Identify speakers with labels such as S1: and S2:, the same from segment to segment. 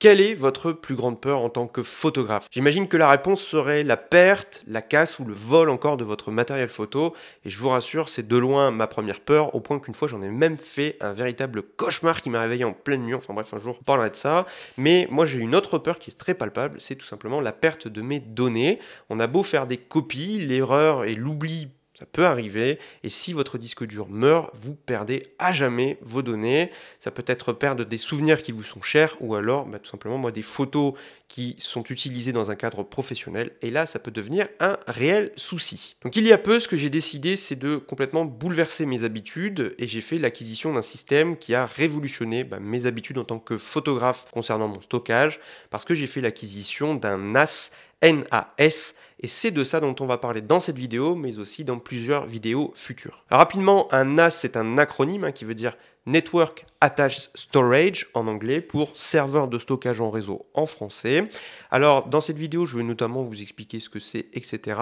S1: Quelle est votre plus grande peur en tant que photographe J'imagine que la réponse serait la perte, la casse ou le vol encore de votre matériel photo. Et je vous rassure, c'est de loin ma première peur, au point qu'une fois j'en ai même fait un véritable cauchemar qui m'a réveillé en pleine nuit. Enfin bref, un jour on parlera de ça. Mais moi j'ai une autre peur qui est très palpable, c'est tout simplement la perte de mes données. On a beau faire des copies, l'erreur et l'oubli ça peut arriver, et si votre disque dur meurt, vous perdez à jamais vos données. Ça peut être perdre des souvenirs qui vous sont chers, ou alors bah, tout simplement moi, des photos qui sont utilisées dans un cadre professionnel, et là ça peut devenir un réel souci. Donc il y a peu, ce que j'ai décidé, c'est de complètement bouleverser mes habitudes, et j'ai fait l'acquisition d'un système qui a révolutionné bah, mes habitudes en tant que photographe concernant mon stockage, parce que j'ai fait l'acquisition d'un NAS, NAS et c'est de ça dont on va parler dans cette vidéo, mais aussi dans plusieurs vidéos futures. rapidement, un AS, c'est un acronyme hein, qui veut dire Network Attached Storage en anglais pour serveur de stockage en réseau en français. Alors dans cette vidéo je vais notamment vous expliquer ce que c'est etc.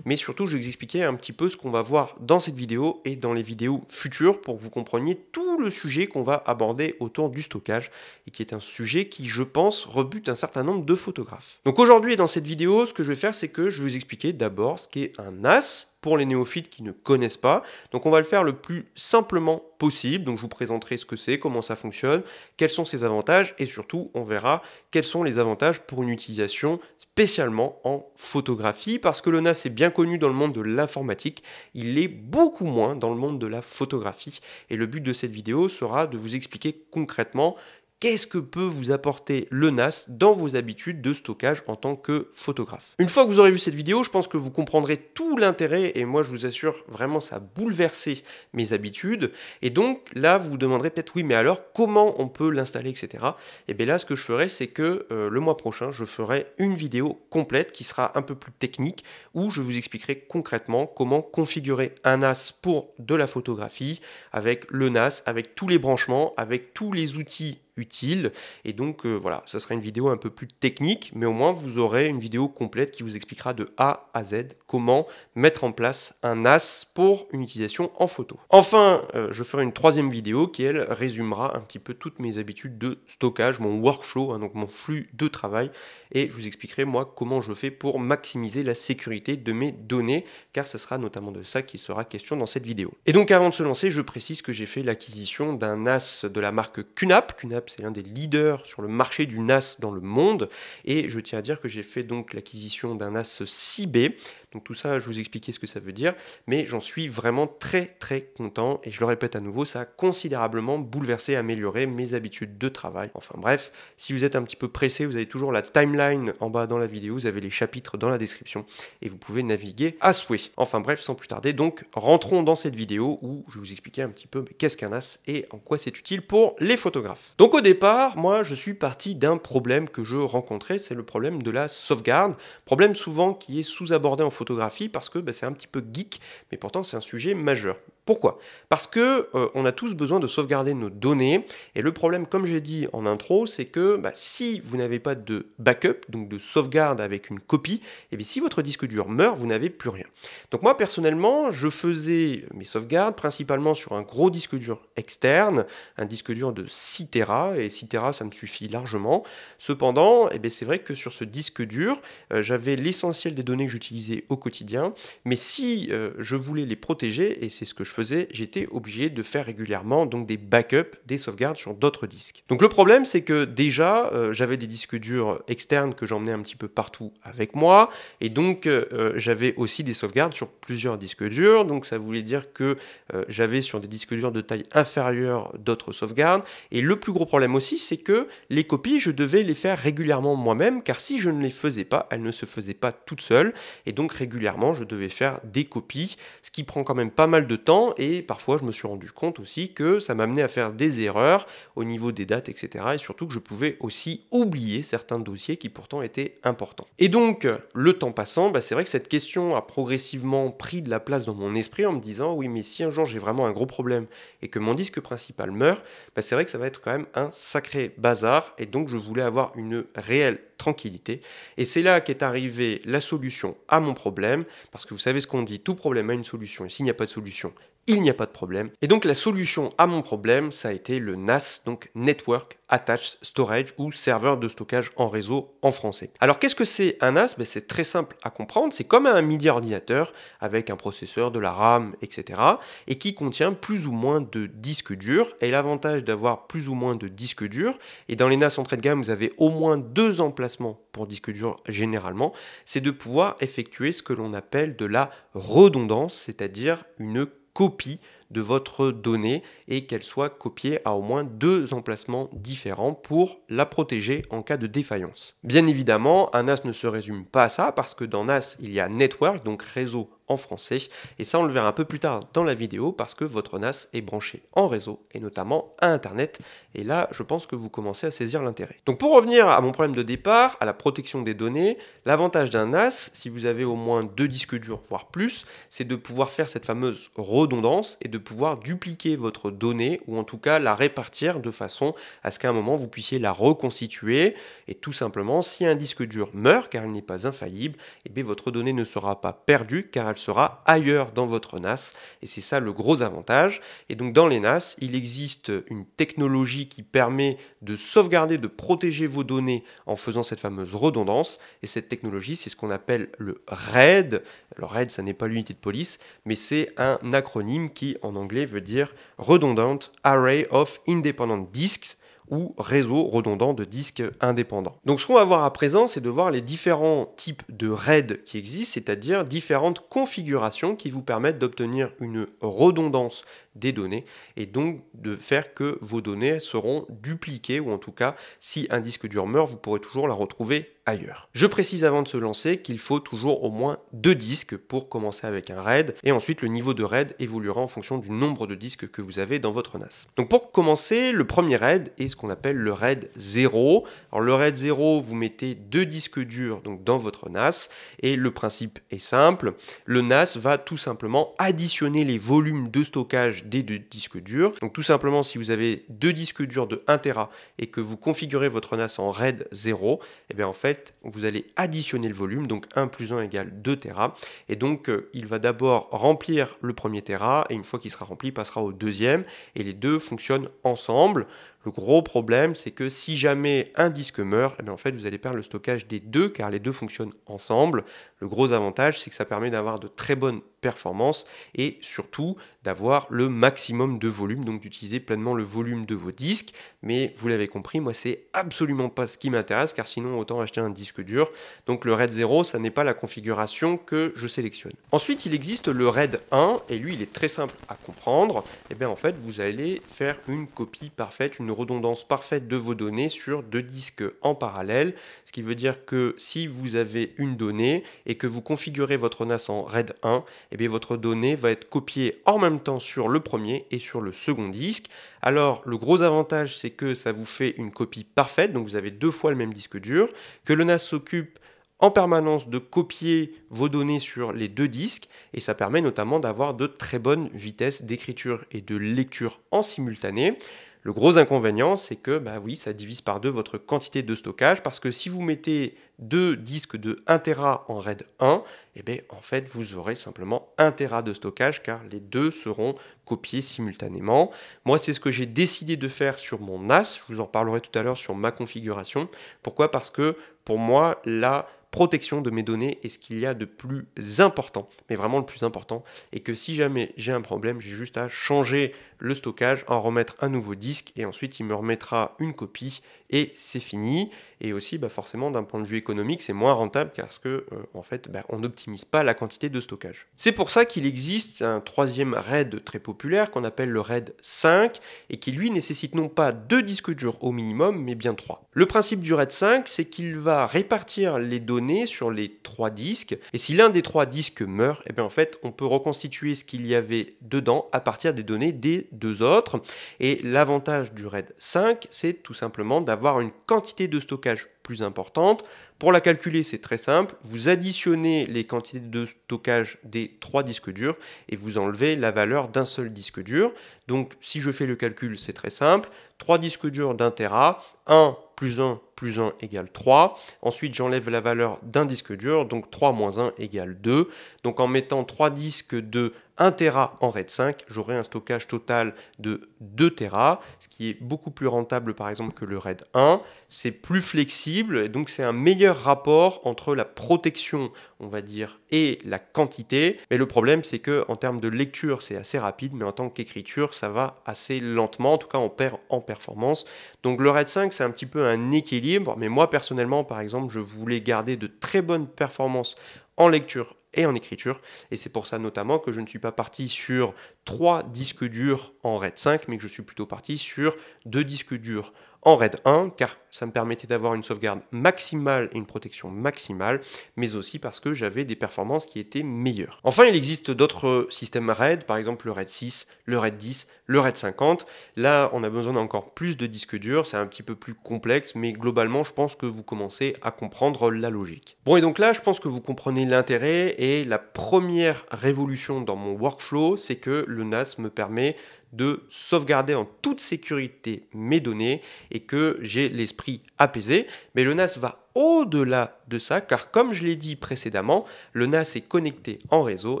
S1: Mais surtout je vais vous expliquer un petit peu ce qu'on va voir dans cette vidéo et dans les vidéos futures pour que vous compreniez tout le sujet qu'on va aborder autour du stockage et qui est un sujet qui je pense rebute un certain nombre de photographes. Donc aujourd'hui dans cette vidéo ce que je vais faire c'est que je vais vous expliquer d'abord ce qu'est un NAS pour les néophytes qui ne connaissent pas. Donc on va le faire le plus simplement possible. Donc je vous présenterai ce que c'est, comment ça fonctionne, quels sont ses avantages et surtout on verra quels sont les avantages pour une utilisation spécialement en photographie parce que le NAS est bien connu dans le monde de l'informatique, il est beaucoup moins dans le monde de la photographie et le but de cette vidéo sera de vous expliquer concrètement qu'est-ce que peut vous apporter le NAS dans vos habitudes de stockage en tant que photographe. Une fois que vous aurez vu cette vidéo, je pense que vous comprendrez tout l'intérêt et moi je vous assure vraiment ça a bouleversé mes habitudes et donc là vous vous demanderez peut-être oui mais alors comment on peut l'installer etc. Et eh bien là ce que je ferai c'est que euh, le mois prochain je ferai une vidéo complète qui sera un peu plus technique où je vous expliquerai concrètement comment configurer un NAS pour de la photographie avec le NAS, avec tous les branchements, avec tous les outils utile. Et donc euh, voilà, ce sera une vidéo un peu plus technique, mais au moins vous aurez une vidéo complète qui vous expliquera de A à Z comment mettre en place un NAS pour une utilisation en photo. Enfin, euh, je ferai une troisième vidéo qui elle résumera un petit peu toutes mes habitudes de stockage, mon workflow, hein, donc mon flux de travail et je vous expliquerai moi comment je fais pour maximiser la sécurité de mes données car ce sera notamment de ça qu'il sera question dans cette vidéo. Et donc avant de se lancer, je précise que j'ai fait l'acquisition d'un NAS de la marque CUNAP, CUNAP c'est l'un des leaders sur le marché du NAS dans le monde et je tiens à dire que j'ai fait donc l'acquisition d'un NAS 6B donc tout ça, je vous expliquais ce que ça veut dire, mais j'en suis vraiment très très content et je le répète à nouveau, ça a considérablement bouleversé, amélioré mes habitudes de travail. Enfin bref, si vous êtes un petit peu pressé, vous avez toujours la timeline en bas dans la vidéo, vous avez les chapitres dans la description et vous pouvez naviguer à souhait. Enfin bref, sans plus tarder, donc rentrons dans cette vidéo où je vais vous expliquer un petit peu qu'est-ce qu'un as et en quoi c'est utile pour les photographes. Donc au départ, moi je suis parti d'un problème que je rencontrais, c'est le problème de la sauvegarde, problème souvent qui est sous-abordé en photographie photographie parce que bah, c'est un petit peu geek, mais pourtant c'est un sujet majeur. Pourquoi Parce que euh, on a tous besoin de sauvegarder nos données et le problème, comme j'ai dit en intro, c'est que bah, si vous n'avez pas de backup, donc de sauvegarde avec une copie, et eh bien si votre disque dur meurt, vous n'avez plus rien. Donc moi personnellement, je faisais mes sauvegardes principalement sur un gros disque dur externe, un disque dur de 6 Tera et 6 Tera ça me suffit largement. Cependant, et eh bien c'est vrai que sur ce disque dur, euh, j'avais l'essentiel des données que j'utilisais au quotidien, mais si euh, je voulais les protéger et c'est ce que je faisais, j'étais obligé de faire régulièrement donc des backups, des sauvegardes sur d'autres disques. Donc le problème, c'est que déjà, euh, j'avais des disques durs externes que j'emmenais un petit peu partout avec moi, et donc euh, j'avais aussi des sauvegardes sur plusieurs disques durs, donc ça voulait dire que euh, j'avais sur des disques durs de taille inférieure d'autres sauvegardes, et le plus gros problème aussi, c'est que les copies, je devais les faire régulièrement moi-même, car si je ne les faisais pas, elles ne se faisaient pas toutes seules, et donc régulièrement, je devais faire des copies, ce qui prend quand même pas mal de temps, et parfois je me suis rendu compte aussi que ça m'amenait à faire des erreurs au niveau des dates, etc. Et surtout que je pouvais aussi oublier certains dossiers qui pourtant étaient importants. Et donc, le temps passant, bah, c'est vrai que cette question a progressivement pris de la place dans mon esprit en me disant oui mais si un jour j'ai vraiment un gros problème et que mon disque principal meurt, bah, c'est vrai que ça va être quand même un sacré bazar et donc je voulais avoir une réelle tranquillité. Et c'est là qu'est arrivée la solution à mon problème, parce que vous savez ce qu'on dit, tout problème a une solution, et s'il n'y a pas de solution, il n'y a pas de problème. Et donc la solution à mon problème, ça a été le NAS, donc Network Attached Storage ou serveur de stockage en réseau en français. Alors qu'est-ce que c'est un NAS ben, C'est très simple à comprendre, c'est comme un MIDI ordinateur avec un processeur, de la RAM, etc. et qui contient plus ou moins de disques durs. Et l'avantage d'avoir plus ou moins de disques durs, et dans les NAS entrée de gamme, vous avez au moins deux emplacements pour disques durs généralement, c'est de pouvoir effectuer ce que l'on appelle de la redondance, c'est-à-dire une copie de votre donnée et qu'elle soit copiée à au moins deux emplacements différents pour la protéger en cas de défaillance. Bien évidemment, un NAS ne se résume pas à ça parce que dans NAS, il y a network, donc réseau français. Et ça, on le verra un peu plus tard dans la vidéo parce que votre NAS est branché en réseau et notamment à Internet. Et là, je pense que vous commencez à saisir l'intérêt. Donc pour revenir à mon problème de départ, à la protection des données, l'avantage d'un NAS, si vous avez au moins deux disques durs, voire plus, c'est de pouvoir faire cette fameuse redondance et de pouvoir dupliquer votre donnée ou en tout cas la répartir de façon à ce qu'à un moment vous puissiez la reconstituer. Et tout simplement, si un disque dur meurt car il n'est pas infaillible, et eh bien votre donnée ne sera pas perdue car elle sera ailleurs dans votre NAS et c'est ça le gros avantage. Et donc dans les NAS, il existe une technologie qui permet de sauvegarder, de protéger vos données en faisant cette fameuse redondance et cette technologie, c'est ce qu'on appelle le RAID. Le RAID, ça n'est pas l'unité de police, mais c'est un acronyme qui en anglais veut dire Redondant Array of Independent Disks ou réseau redondant de disques indépendants. Donc ce qu'on va voir à présent, c'est de voir les différents types de RAID qui existent, c'est-à-dire différentes configurations qui vous permettent d'obtenir une redondance des données et donc de faire que vos données seront dupliquées ou en tout cas si un disque dur meurt, vous pourrez toujours la retrouver ailleurs. Je précise avant de se lancer qu'il faut toujours au moins deux disques pour commencer avec un RAID et ensuite le niveau de RAID évoluera en fonction du nombre de disques que vous avez dans votre NAS. Donc pour commencer, le premier RAID est ce qu'on appelle le RAID 0. Alors le RAID 0, vous mettez deux disques durs donc dans votre NAS et le principe est simple, le NAS va tout simplement additionner les volumes de stockage des deux disques durs. Donc tout simplement si vous avez deux disques durs de 1 Tera et que vous configurez votre NAS en RAID 0, et eh bien en fait vous allez additionner le volume, donc 1 plus 1 égale 2 Tera. Et donc, euh, il va d'abord remplir le premier Tera, et une fois qu'il sera rempli, passera au deuxième, et les deux fonctionnent ensemble. Le gros problème, c'est que si jamais un disque meurt, eh bien, en fait, vous allez perdre le stockage des deux, car les deux fonctionnent ensemble. Le gros avantage, c'est que ça permet d'avoir de très bonnes performance et surtout d'avoir le maximum de volume, donc d'utiliser pleinement le volume de vos disques. Mais vous l'avez compris, moi c'est absolument pas ce qui m'intéresse car sinon autant acheter un disque dur. Donc le RAID 0, ça n'est pas la configuration que je sélectionne. Ensuite, il existe le RAID 1 et lui il est très simple à comprendre. Et eh bien en fait, vous allez faire une copie parfaite, une redondance parfaite de vos données sur deux disques en parallèle, ce qui veut dire que si vous avez une donnée et que vous configurez votre NAS en RAID 1, eh bien, votre donnée va être copiée en même temps sur le premier et sur le second disque. Alors, le gros avantage, c'est que ça vous fait une copie parfaite, donc vous avez deux fois le même disque dur, que le NAS s'occupe en permanence de copier vos données sur les deux disques et ça permet notamment d'avoir de très bonnes vitesses d'écriture et de lecture en simultané. Le gros inconvénient, c'est que bah oui, ça divise par deux votre quantité de stockage parce que si vous mettez deux disques de 1 Tera en RAID 1, eh bien, en fait, vous aurez simplement 1 Tera de stockage car les deux seront copiés simultanément. Moi, c'est ce que j'ai décidé de faire sur mon NAS. Je vous en parlerai tout à l'heure sur ma configuration. Pourquoi Parce que pour moi, la protection de mes données est ce qu'il y a de plus important, mais vraiment le plus important, et que si jamais j'ai un problème, j'ai juste à changer le stockage, en remettre un nouveau disque et ensuite il me remettra une copie et c'est fini. Et aussi, bah, forcément, d'un point de vue économique, c'est moins rentable parce que, euh, en fait, bah, on n'optimise pas la quantité de stockage. C'est pour ça qu'il existe un troisième RAID très populaire qu'on appelle le RAID 5 et qui, lui, nécessite non pas deux disques durs au minimum, mais bien trois. Le principe du RAID 5, c'est qu'il va répartir les données sur les trois disques et si l'un des trois disques meurt, et eh bien en fait, on peut reconstituer ce qu'il y avait dedans à partir des données des deux autres. Et l'avantage du RAID 5, c'est tout simplement d'avoir une quantité de stockage plus importante. Pour la calculer, c'est très simple. Vous additionnez les quantités de stockage des trois disques durs et vous enlevez la valeur d'un seul disque dur. Donc, si je fais le calcul, c'est très simple. Trois disques durs d'un Tera, un plus 1 plus 1 égale 3. Ensuite, j'enlève la valeur d'un disque dur, donc 3 moins 1 égale 2. Donc en mettant 3 disques de 1 Tera en RAID 5, j'aurai un stockage total de 2 Tera, ce qui est beaucoup plus rentable par exemple que le RAID 1. C'est plus flexible, et donc c'est un meilleur rapport entre la protection, on va dire, et la quantité. Mais le problème, c'est que en termes de lecture, c'est assez rapide, mais en tant qu'écriture, ça va assez lentement. En tout cas, on perd en performance. Donc le RAID 5, c'est un petit peu un équilibre, mais moi personnellement, par exemple, je voulais garder de très bonnes performances en lecture et en écriture. Et c'est pour ça notamment que je ne suis pas parti sur trois disques durs en red 5, mais que je suis plutôt parti sur deux disques durs en RAID 1, car ça me permettait d'avoir une sauvegarde maximale et une protection maximale, mais aussi parce que j'avais des performances qui étaient meilleures. Enfin, il existe d'autres systèmes RAID, par exemple le RAID 6, le RAID 10, le RAID 50. Là, on a besoin d'encore plus de disques durs, c'est un petit peu plus complexe, mais globalement, je pense que vous commencez à comprendre la logique. Bon, et donc là, je pense que vous comprenez l'intérêt, et la première révolution dans mon workflow, c'est que le NAS me permet de sauvegarder en toute sécurité mes données et que j'ai l'esprit apaisé. Mais le NAS va au-delà de ça, car comme je l'ai dit précédemment, le NAS est connecté en réseau,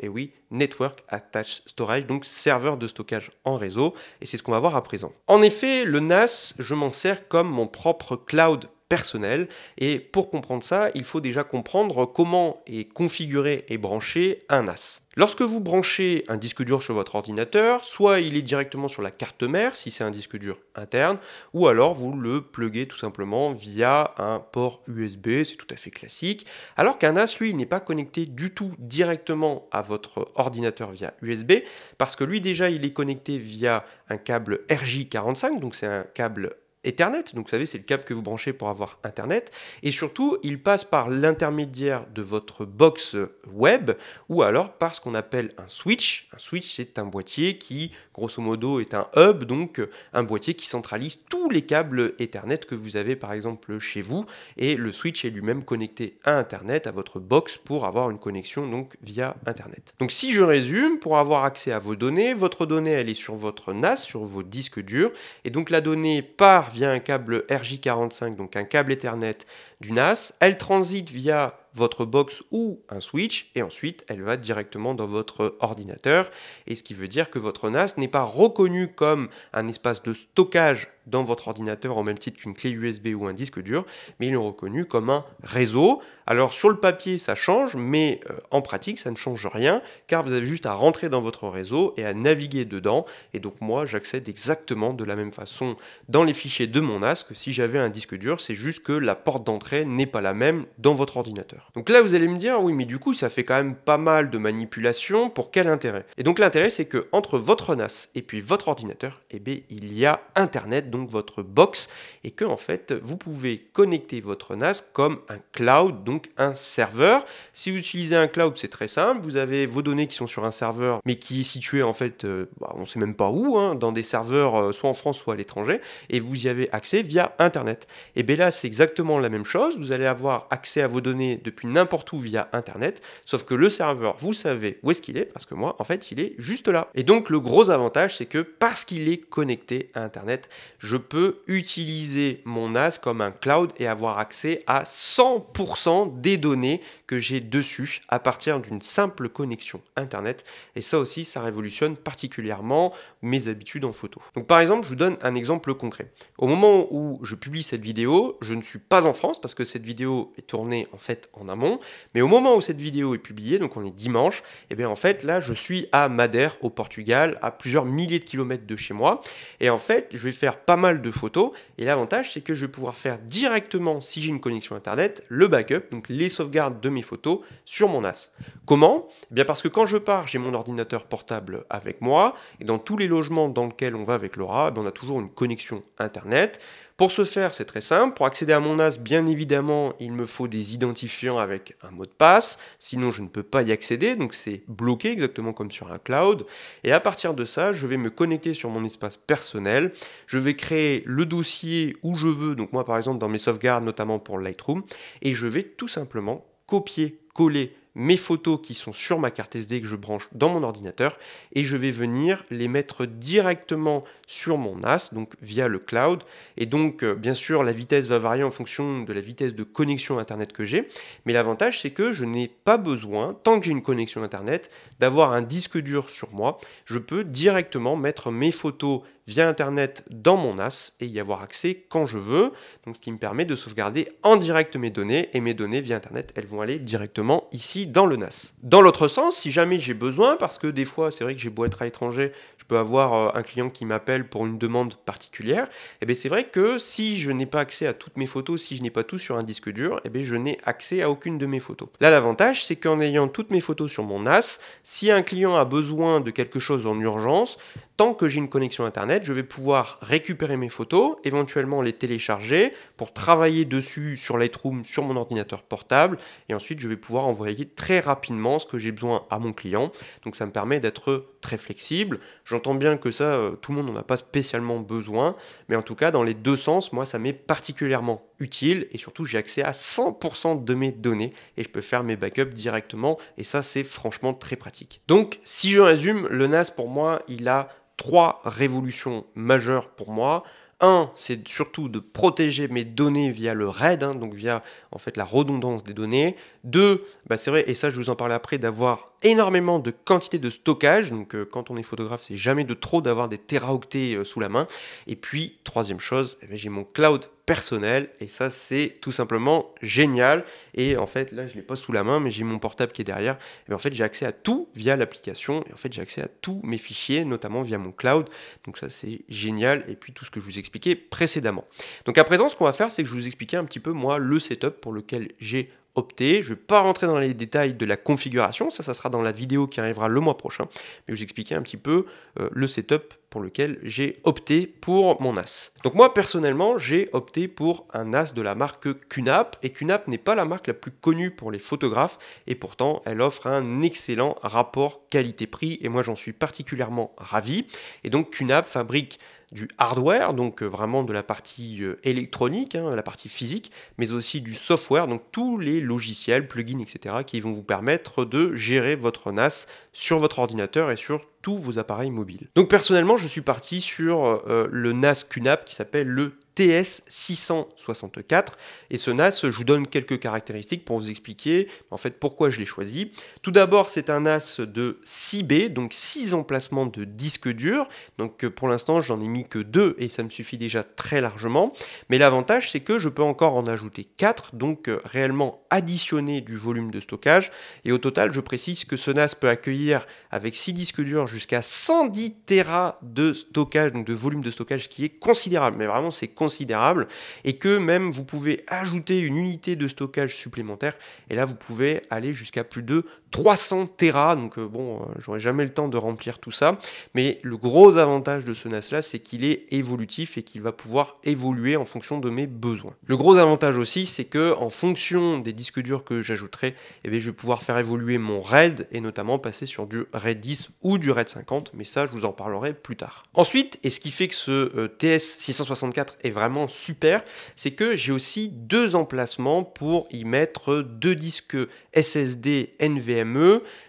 S1: et oui, Network Attached Storage, donc serveur de stockage en réseau, et c'est ce qu'on va voir à présent. En effet, le NAS, je m'en sers comme mon propre cloud personnel. Et pour comprendre ça, il faut déjà comprendre comment est configuré et branché un NAS. Lorsque vous branchez un disque dur sur votre ordinateur, soit il est directement sur la carte mère si c'est un disque dur interne, ou alors vous le pluguez tout simplement via un port USB, c'est tout à fait classique. Alors qu'un NAS, lui, n'est pas connecté du tout directement à votre ordinateur via USB, parce que lui déjà, il est connecté via un câble RJ45, donc c'est un câble Ethernet, donc vous savez, c'est le câble que vous branchez pour avoir Internet, et surtout, il passe par l'intermédiaire de votre box web, ou alors par ce qu'on appelle un switch, switch, c'est un boîtier qui, grosso modo, est un hub, donc euh, un boîtier qui centralise tous les câbles Ethernet que vous avez par exemple chez vous. Et le switch est lui-même connecté à Internet, à votre box, pour avoir une connexion donc via Internet. Donc si je résume, pour avoir accès à vos données, votre donnée elle est sur votre NAS, sur vos disques durs, et donc la donnée part via un câble RJ45, donc un câble Ethernet du NAS, elle transite via votre box ou un switch, et ensuite elle va directement dans votre ordinateur, et ce qui veut dire que votre NAS n'est pas reconnu comme un espace de stockage dans votre ordinateur en même titre qu'une clé USB ou un disque dur, mais ils l'ont reconnu comme un réseau. Alors sur le papier, ça change, mais euh, en pratique, ça ne change rien, car vous avez juste à rentrer dans votre réseau et à naviguer dedans. Et donc moi, j'accède exactement de la même façon dans les fichiers de mon NAS que si j'avais un disque dur, c'est juste que la porte d'entrée n'est pas la même dans votre ordinateur. Donc là, vous allez me dire, oui, mais du coup, ça fait quand même pas mal de manipulation, pour quel intérêt Et donc l'intérêt, c'est que entre votre NAS et puis votre ordinateur, eh bien, il y a Internet, votre box, et que en fait vous pouvez connecter votre NAS comme un cloud, donc un serveur. Si vous utilisez un cloud, c'est très simple, vous avez vos données qui sont sur un serveur, mais qui est situé en fait, euh, bah, on sait même pas où, hein, dans des serveurs euh, soit en France, soit à l'étranger, et vous y avez accès via Internet. Et bien là, c'est exactement la même chose, vous allez avoir accès à vos données depuis n'importe où via Internet, sauf que le serveur, vous savez où est-ce qu'il est, parce que moi, en fait, il est juste là. Et donc le gros avantage, c'est que parce qu'il est connecté à Internet, je je peux utiliser mon NAS comme un cloud et avoir accès à 100% des données que j'ai dessus à partir d'une simple connexion Internet. Et ça aussi, ça révolutionne particulièrement mes habitudes en photo. Donc par exemple, je vous donne un exemple concret. Au moment où je publie cette vidéo, je ne suis pas en France parce que cette vidéo est tournée en fait en amont. Mais au moment où cette vidéo est publiée, donc on est dimanche, et eh bien en fait là, je suis à Madère au Portugal, à plusieurs milliers de kilomètres de chez moi. Et en fait, je vais faire pas mal de photos. Et l'avantage, c'est que je vais pouvoir faire directement, si j'ai une connexion Internet, le backup, donc les sauvegardes de mes photos sur mon as. Comment eh bien parce que quand je pars, j'ai mon ordinateur portable avec moi, et dans tous les logements dans lesquels on va avec Laura, eh on a toujours une connexion Internet. Pour ce faire, c'est très simple. Pour accéder à mon as, bien évidemment, il me faut des identifiants avec un mot de passe, sinon je ne peux pas y accéder, donc c'est bloqué exactement comme sur un cloud. Et à partir de ça, je vais me connecter sur mon espace personnel, je vais créer le dossier où je veux, donc moi par exemple dans mes sauvegardes, notamment pour Lightroom, et je vais tout simplement copier, coller mes photos qui sont sur ma carte SD que je branche dans mon ordinateur et je vais venir les mettre directement sur mon NAS, donc via le cloud. Et donc, euh, bien sûr, la vitesse va varier en fonction de la vitesse de connexion Internet que j'ai. Mais l'avantage, c'est que je n'ai pas besoin, tant que j'ai une connexion Internet, d'avoir un disque dur sur moi. Je peux directement mettre mes photos via Internet dans mon NAS et y avoir accès quand je veux. Donc, ce qui me permet de sauvegarder en direct mes données et mes données via Internet, elles vont aller directement ici dans le NAS. Dans l'autre sens, si jamais j'ai besoin, parce que des fois, c'est vrai que j'ai beau être à l'étranger, je peux avoir euh, un client qui m'appelle pour une demande particulière, et eh bien c'est vrai que si je n'ai pas accès à toutes mes photos, si je n'ai pas tout sur un disque dur, et eh bien je n'ai accès à aucune de mes photos. Là, l'avantage, c'est qu'en ayant toutes mes photos sur mon NAS, si un client a besoin de quelque chose en urgence, tant que j'ai une connexion Internet, je vais pouvoir récupérer mes photos, éventuellement les télécharger pour travailler dessus sur Lightroom, sur mon ordinateur portable, et ensuite je vais pouvoir envoyer très rapidement ce que j'ai besoin à mon client. Donc ça me permet d'être très flexible. J'entends bien que ça, euh, tout le monde n'en a pas spécialement besoin, mais en tout cas, dans les deux sens, moi, ça m'est particulièrement utile, et surtout, j'ai accès à 100% de mes données, et je peux faire mes backups directement, et ça, c'est franchement très pratique. Donc, si je résume, le NAS, pour moi, il a trois révolutions majeures pour moi. Un, c'est surtout de protéger mes données via le RAID, hein, donc via en fait la redondance des données. Deux, bah c'est vrai, et ça je vous en parle après, d'avoir énormément de quantité de stockage. Donc euh, quand on est photographe, c'est jamais de trop d'avoir des teraoctets euh, sous la main. Et puis, troisième chose, eh ben, j'ai mon cloud personnel. Et ça, c'est tout simplement génial. Et en fait, là, je l'ai pas sous la main, mais j'ai mon portable qui est derrière. Et ben, en fait, j'ai accès à tout via l'application. Et en fait, j'ai accès à tous mes fichiers, notamment via mon cloud. Donc ça, c'est génial. Et puis tout ce que je vous expliquais précédemment. Donc à présent, ce qu'on va faire, c'est que je vous expliquer un petit peu moi le setup pour lequel j'ai je ne vais pas rentrer dans les détails de la configuration, ça, ça sera dans la vidéo qui arrivera le mois prochain, mais vous expliquer un petit peu euh, le setup pour lequel j'ai opté pour mon as. Donc moi personnellement j'ai opté pour un as de la marque CUNAP et QNAP n'est pas la marque la plus connue pour les photographes et pourtant elle offre un excellent rapport qualité-prix et moi j'en suis particulièrement ravi et donc QNAP fabrique du hardware, donc euh, vraiment de la partie euh, électronique, hein, la partie physique, mais aussi du software, donc tous les logiciels, plugins, etc., qui vont vous permettre de gérer votre NAS sur votre ordinateur et sur tous vos appareils mobiles. Donc personnellement, je suis parti sur euh, le NAS QNAP qui s'appelle le TS664 et ce NAS, je vous donne quelques caractéristiques pour vous expliquer en fait pourquoi je l'ai choisi. Tout d'abord, c'est un NAS de 6B, donc 6 emplacements de disques durs Donc euh, pour l'instant, j'en ai mis que 2 et ça me suffit déjà très largement. Mais l'avantage, c'est que je peux encore en ajouter 4, donc euh, réellement additionner du volume de stockage et au total, je précise que ce NAS peut accueillir avec 6 disques durs jusqu'à 110 Tera de stockage, donc de volume de stockage qui est considérable. Mais vraiment, c'est considérable. Et que même vous pouvez ajouter une unité de stockage supplémentaire. Et là, vous pouvez aller jusqu'à plus de 300 Tera, donc euh, bon, euh, j'aurai jamais le temps de remplir tout ça, mais le gros avantage de ce NAS là, c'est qu'il est évolutif et qu'il va pouvoir évoluer en fonction de mes besoins. Le gros avantage aussi, c'est que en fonction des disques durs que j'ajouterai, eh je vais pouvoir faire évoluer mon RAID et notamment passer sur du RAID 10 ou du RAID 50, mais ça, je vous en parlerai plus tard. Ensuite, et ce qui fait que ce euh, TS664 est vraiment super, c'est que j'ai aussi deux emplacements pour y mettre deux disques SSD NVMe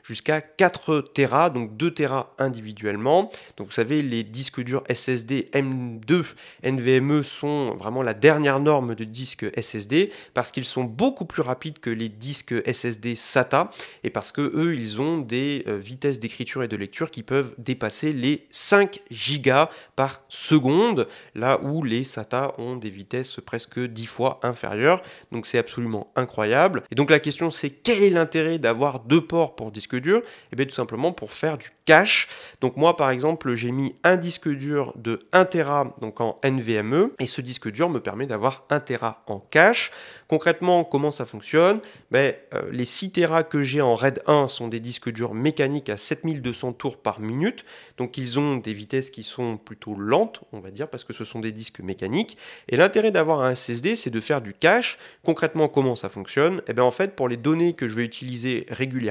S1: jusqu'à 4 Tera, donc 2 Tera individuellement. Donc vous savez, les disques durs SSD M2 NVMe sont vraiment la dernière norme de disques SSD parce qu'ils sont beaucoup plus rapides que les disques SSD SATA et parce que eux, ils ont des euh, vitesses d'écriture et de lecture qui peuvent dépasser les 5 gigas par seconde, là où les SATA ont des vitesses presque 10 fois inférieures. Donc c'est absolument incroyable. Et donc la question c'est quel est l'intérêt d'avoir deux port pour disque dur Et eh bien tout simplement pour faire du cache. Donc moi par exemple j'ai mis un disque dur de 1 Tera donc en NVMe et ce disque dur me permet d'avoir 1 Tera en cache. Concrètement comment ça fonctionne ben, euh, Les 6 Tera que j'ai en RAID 1 sont des disques durs mécaniques à 7200 tours par minute. Donc ils ont des vitesses qui sont plutôt lentes on va dire parce que ce sont des disques mécaniques. Et l'intérêt d'avoir un SSD c'est de faire du cache. Concrètement comment ça fonctionne Et eh bien en fait pour les données que je vais utiliser régulièrement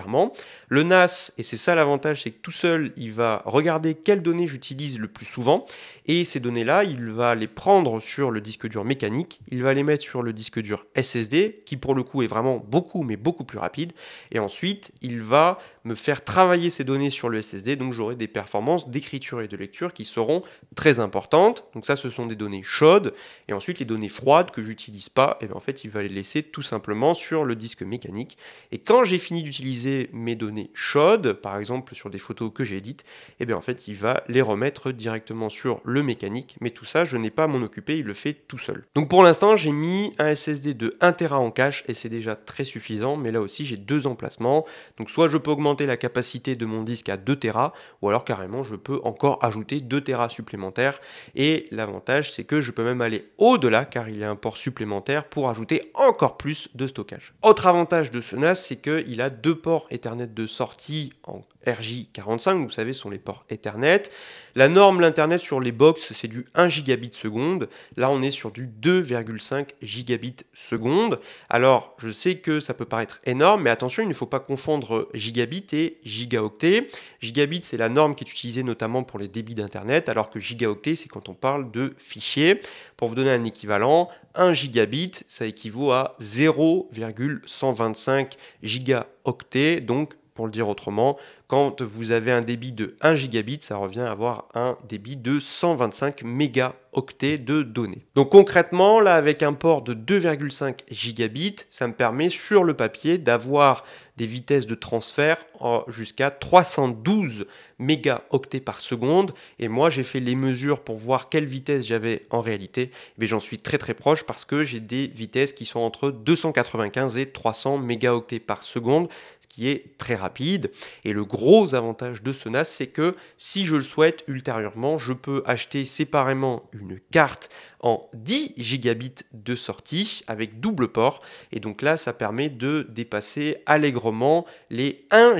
S1: le NAS, et c'est ça l'avantage, c'est que tout seul, il va regarder quelles données j'utilise le plus souvent et ces données-là, il va les prendre sur le disque dur mécanique, il va les mettre sur le disque dur SSD, qui pour le coup est vraiment beaucoup, mais beaucoup plus rapide. Et ensuite, il va me faire travailler ces données sur le SSD, donc j'aurai des performances d'écriture et de lecture qui seront très importantes. Donc ça, ce sont des données chaudes. Et ensuite, les données froides que j'utilise pas, et eh bien en fait, il va les laisser tout simplement sur le disque mécanique. Et quand j'ai fini d'utiliser mes données chaudes, par exemple sur des photos que j'ai édites, et eh bien en fait, il va les remettre directement sur le mécanique, mais tout ça, je n'ai pas à m'en occuper, il le fait tout seul. Donc pour l'instant, j'ai mis un SSD de 1 Tera en cache et c'est déjà très suffisant, mais là aussi j'ai deux emplacements. Donc soit je peux augmenter la capacité de mon disque à 2 Tera, ou alors carrément je peux encore ajouter 2 Tera supplémentaires. Et l'avantage, c'est que je peux même aller au-delà car il y a un port supplémentaire pour ajouter encore plus de stockage. Autre avantage de ce NAS, c'est qu'il a deux ports Ethernet de sortie en RJ45, vous savez, sont les ports Ethernet. La norme, l'Internet sur les box, c'est du 1 gigabit seconde. Là, on est sur du 2,5 gigabit seconde. Alors, je sais que ça peut paraître énorme, mais attention, il ne faut pas confondre gigabit et gigaoctet. Gigabit, c'est la norme qui est utilisée notamment pour les débits d'Internet, alors que gigaoctet, c'est quand on parle de fichiers. Pour vous donner un équivalent, 1 gigabit, ça équivaut à 0,125 gigaoctets, donc pour le dire autrement, quand vous avez un débit de 1 gigabit, ça revient à avoir un débit de 125 mégaoctets de données. Donc concrètement, là, avec un port de 2,5 gigabit, ça me permet sur le papier d'avoir des vitesses de transfert jusqu'à 312 mégaoctets par seconde. Et moi, j'ai fait les mesures pour voir quelle vitesse j'avais en réalité. Mais j'en suis très très proche parce que j'ai des vitesses qui sont entre 295 et 300 mégaoctets par seconde, qui est très rapide. Et le gros avantage de ce NAS, c'est que si je le souhaite ultérieurement, je peux acheter séparément une carte en 10 gigabits de sortie avec double port. Et donc là, ça permet de dépasser allègrement les 1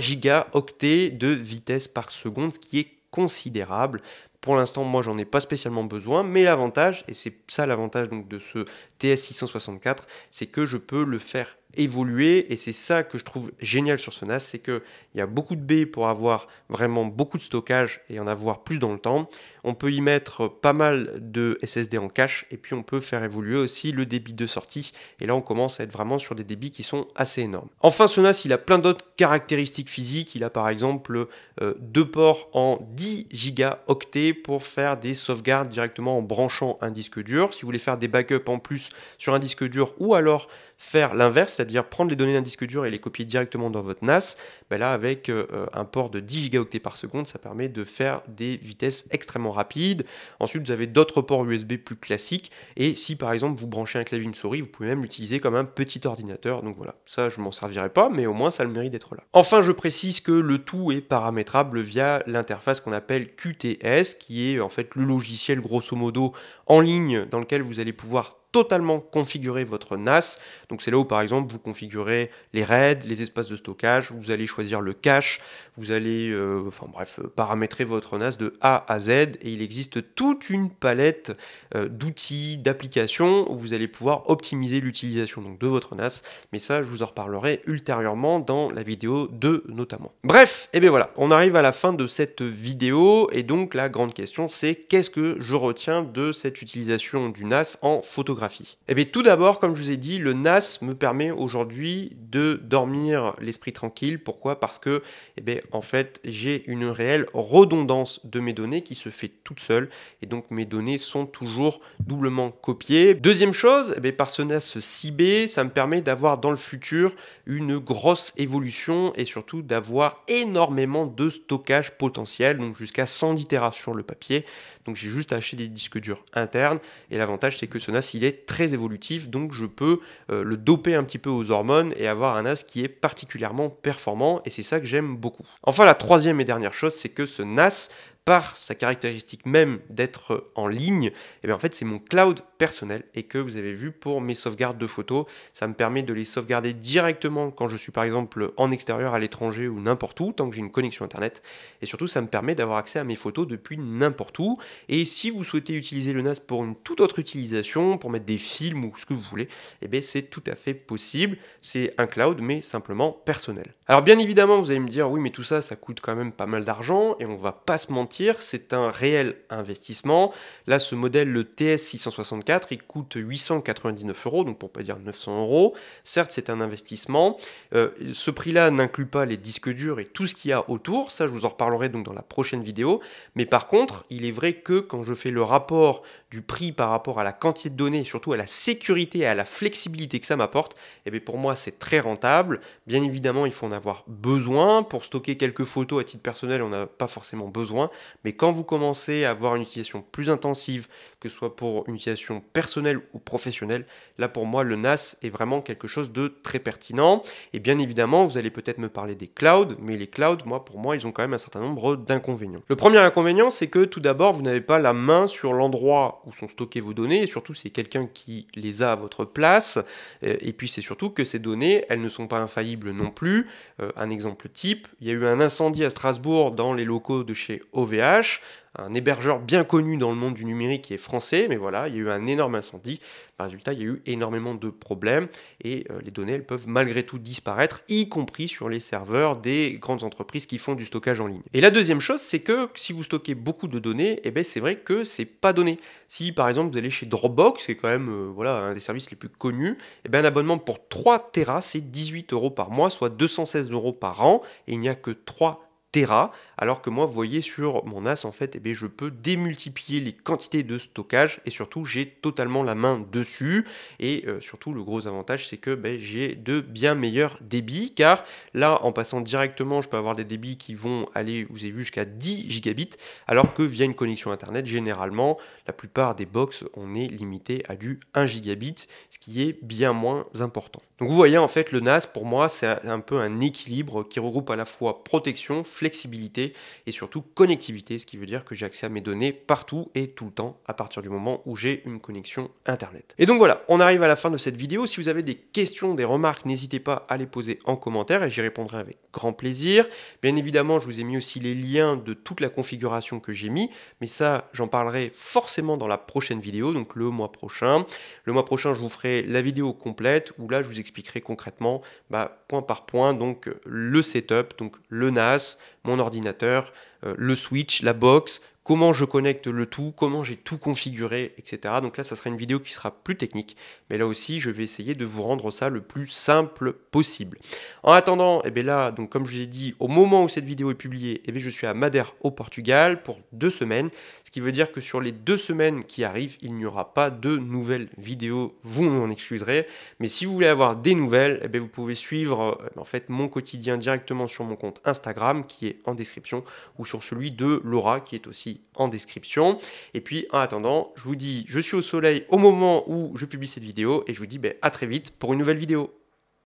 S1: octet de vitesse par seconde, ce qui est considérable. Pour l'instant, moi, j'en ai pas spécialement besoin, mais l'avantage, et c'est ça l'avantage donc de ce TS664, c'est que je peux le faire évoluer. Et c'est ça que je trouve génial sur ce NAS, c'est qu'il y a beaucoup de baies pour avoir vraiment beaucoup de stockage et en avoir plus dans le temps. On peut y mettre pas mal de SSD en cache et puis on peut faire évoluer aussi le débit de sortie. Et là, on commence à être vraiment sur des débits qui sont assez énormes. Enfin, ce NAS, il a plein d'autres caractéristiques physiques. Il a par exemple euh, deux ports en 10 gigaoctets pour faire des sauvegardes directement en branchant un disque dur. Si vous voulez faire des backups en plus sur un disque dur ou alors faire l'inverse, c'est-à-dire prendre les données d'un disque dur et les copier directement dans votre NAS, ben là avec euh, un port de 10 gigaoctets par seconde, ça permet de faire des vitesses extrêmement rapides. Ensuite, vous avez d'autres ports USB plus classiques et si par exemple vous branchez un clavier une souris, vous pouvez même l'utiliser comme un petit ordinateur. Donc voilà, ça je m'en servirai pas, mais au moins ça le mérite d'être là. Enfin, je précise que le tout est paramétrable via l'interface qu'on appelle QTS, qui est en fait le logiciel grosso modo en ligne dans lequel vous allez pouvoir totalement configurer votre NAS. Donc c'est là où par exemple vous configurez les RAID, les espaces de stockage, vous allez choisir le cache, vous allez euh, enfin bref euh, paramétrer votre NAS de A à Z et il existe toute une palette euh, d'outils, d'applications où vous allez pouvoir optimiser l'utilisation donc de votre NAS. Mais ça je vous en reparlerai ultérieurement dans la vidéo de notamment. Bref, et eh bien voilà, on arrive à la fin de cette vidéo et donc la grande question c'est qu'est-ce que je retiens de cette utilisation du NAS en photographie et eh bien tout d'abord, comme je vous ai dit, le NAS me permet aujourd'hui de dormir l'esprit tranquille. Pourquoi Parce que eh bien, en fait, j'ai une réelle redondance de mes données qui se fait toute seule et donc mes données sont toujours doublement copiées. Deuxième chose, eh par ce NAS 6B, ça me permet d'avoir dans le futur une grosse évolution et surtout d'avoir énormément de stockage potentiel, donc jusqu'à 100 itérations sur le papier. Donc j'ai juste acheté des disques durs internes. Et l'avantage, c'est que ce NAS, il est très évolutif. Donc je peux euh, le doper un petit peu aux hormones et avoir un NAS qui est particulièrement performant. Et c'est ça que j'aime beaucoup. Enfin, la troisième et dernière chose, c'est que ce NAS par sa caractéristique même d'être en ligne, et eh bien en fait c'est mon cloud personnel et que vous avez vu pour mes sauvegardes de photos. Ça me permet de les sauvegarder directement quand je suis par exemple en extérieur, à l'étranger ou n'importe où, tant que j'ai une connexion internet. Et surtout, ça me permet d'avoir accès à mes photos depuis n'importe où. Et si vous souhaitez utiliser le NAS pour une toute autre utilisation, pour mettre des films ou ce que vous voulez, et eh bien c'est tout à fait possible. C'est un cloud, mais simplement personnel. Alors bien évidemment, vous allez me dire, oui, mais tout ça, ça coûte quand même pas mal d'argent, et on va pas se mentir, c'est un réel investissement. Là, ce modèle, le TS664, il coûte 899 euros, donc pour pas dire 900 euros. Certes, c'est un investissement. Euh, ce prix-là n'inclut pas les disques durs et tout ce qu'il y a autour. Ça, je vous en reparlerai donc dans la prochaine vidéo. Mais par contre, il est vrai que quand je fais le rapport du prix par rapport à la quantité de données, et surtout à la sécurité et à la flexibilité que ça m'apporte, et eh bien pour moi, c'est très rentable. Bien évidemment, il faut en avoir besoin. Pour stocker quelques photos à titre personnel, on n'a pas forcément besoin. Mais quand vous commencez à avoir une utilisation plus intensive, que ce soit pour une utilisation personnelle ou professionnelle. Là, pour moi, le NAS est vraiment quelque chose de très pertinent. Et bien évidemment, vous allez peut-être me parler des clouds, mais les clouds, moi, pour moi, ils ont quand même un certain nombre d'inconvénients. Le premier inconvénient, c'est que tout d'abord, vous n'avez pas la main sur l'endroit où sont stockées vos données, et surtout, c'est quelqu'un qui les a à votre place. Euh, et puis, c'est surtout que ces données, elles ne sont pas infaillibles non plus. Euh, un exemple type, il y a eu un incendie à Strasbourg dans les locaux de chez OVH un hébergeur bien connu dans le monde du numérique qui est français, mais voilà, il y a eu un énorme incendie. Par résultat, il y a eu énormément de problèmes et euh, les données, elles peuvent malgré tout disparaître, y compris sur les serveurs des grandes entreprises qui font du stockage en ligne. Et la deuxième chose, c'est que si vous stockez beaucoup de données, et eh ben, c'est vrai que c'est pas donné. Si par exemple vous allez chez Dropbox, qui est quand même euh, voilà, un des services les plus connus, eh ben, un abonnement pour 3 Tera, c'est 18 euros par mois, soit 216 euros par an, et il n'y a que 3 Tera alors que moi, vous voyez, sur mon NAS, en fait, eh je peux démultiplier les quantités de stockage et surtout, j'ai totalement la main dessus. Et euh, surtout, le gros avantage, c'est que ben, j'ai de bien meilleurs débits, car là, en passant directement, je peux avoir des débits qui vont aller, vous avez vu, jusqu'à 10 gigabits, alors que via une connexion Internet, généralement, la plupart des box, on est limité à du 1 gigabit, ce qui est bien moins important. Donc vous voyez, en fait, le NAS, pour moi, c'est un peu un équilibre qui regroupe à la fois protection, flexibilité, et surtout connectivité, ce qui veut dire que j'ai accès à mes données partout et tout le temps à partir du moment où j'ai une connexion Internet. Et donc voilà, on arrive à la fin de cette vidéo. Si vous avez des questions, des remarques, n'hésitez pas à les poser en commentaire et j'y répondrai avec grand plaisir. Bien évidemment, je vous ai mis aussi les liens de toute la configuration que j'ai mis, mais ça, j'en parlerai forcément dans la prochaine vidéo, donc le mois prochain. Le mois prochain, je vous ferai la vidéo complète où là, je vous expliquerai concrètement bah, point par point donc euh, le setup, donc le NAS, mon ordinateur, euh, le switch, la box, comment je connecte le tout, comment j'ai tout configuré, etc. Donc là, ça sera une vidéo qui sera plus technique, mais là aussi, je vais essayer de vous rendre ça le plus simple possible. En attendant, et eh bien là, donc comme je vous ai dit, au moment où cette vidéo est publiée, et eh bien je suis à Madère au Portugal pour deux semaines ce qui veut dire que sur les deux semaines qui arrivent, il n'y aura pas de nouvelles vidéos, vous m'en excuserez, mais si vous voulez avoir des nouvelles, eh ben, vous pouvez suivre euh, ben, en fait mon quotidien directement sur mon compte Instagram qui est en description ou sur celui de Laura qui est aussi en description. Et puis en attendant, je vous dis je suis au soleil au moment où je publie cette vidéo et je vous dis ben, à très vite pour une nouvelle vidéo.